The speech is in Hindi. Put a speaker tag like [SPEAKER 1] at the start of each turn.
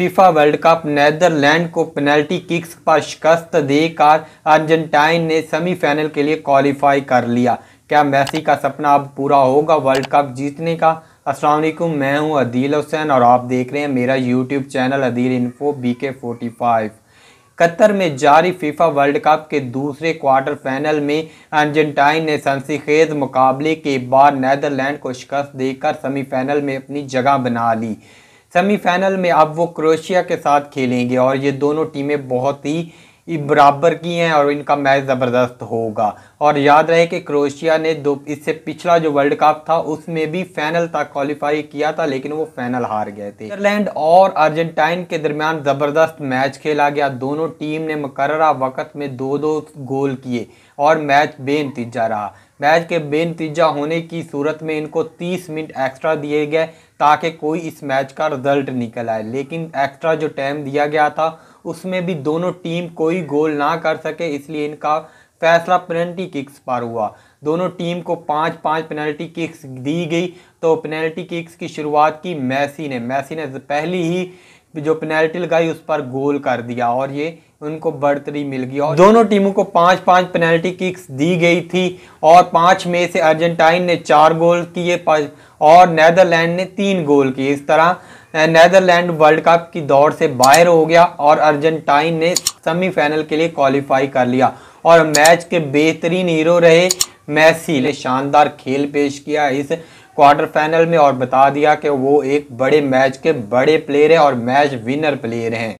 [SPEAKER 1] फीफा वर्ल्ड कप नैदरलैंड को पेनल्टी किक्स पर शिकस्त देकर अर्जेंटाइन ने सेमीफाइनल के लिए क्वालिफाई कर लिया क्या मैसी का सपना अब पूरा होगा वर्ल्ड कप जीतने का असलम मैं हूं अदील हुसैन और आप देख रहे हैं मेरा YouTube channel Adeel info B K forty five Qatar में जारी फीफा वर्ल्ड कप के दूसरे क्वार्टर फाइनल में अर्जेंटाइन ने सनसीखेज मुकाबले के बाद नैदरलैंड को शिकस्त देकर सेमीफाइनल में अपनी जगह बना ली सेमीफाइनल में अब वो क्रोएशिया के साथ खेलेंगे और ये दोनों टीमें बहुत ही ये बराबर की हैं और इनका मैच ज़बरदस्त होगा और याद रहे कि क्रोएशिया ने दो इससे पिछला जो वर्ल्ड कप था उसमें भी फाइनल तक क्वालिफाई किया था लेकिन वो फाइनल हार गए थे नीदरलैंड और अर्जेंटाइन के दरमियान ज़बरदस्त मैच खेला गया दोनों टीम ने मकर्रा वक्त में दो दो गोल किए और मैच बेनतीजा रहा मैच के बेनतीजा होने की सूरत में इनको 30 मिनट एक्स्ट्रा दिए गए ताकि कोई इस मैच का रिजल्ट निकल आए लेकिन एक्स्ट्रा जो टाइम दिया गया था उसमें भी दोनों टीम कोई गोल ना कर सके इसलिए इनका फैसला पेनल्टी किक्स पर हुआ दोनों टीम को पांच पांच पेनल्टी किक्स दी गई तो पेनल्टी किक्स की शुरुआत की मैसी ने मैसी ने पहली ही जो पेनल्टी लगाई उस पर गोल कर दिया और ये उनको बढ़तरी मिल गई और दोनों टीमों को पांच पांच पेनल्टी किक्स दी गई थी और पांच में से अर्जेंटाइन ने चार गोल किए और नैदरलैंड ने तीन गोल किए इस तरह नैदरलैंड वर्ल्ड कप की दौड़ से बाहर हो गया और अर्जेंटाइन ने सेमीफाइनल के लिए क्वालिफाई कर लिया और मैच के बेहतरीन हीरो रहे मैसी ने शानदार खेल पेश किया इस क्वार्टर फाइनल में और बता दिया कि वो एक बड़े मैच के बड़े प्लेयर हैं और मैच विनर प्लेयर हैं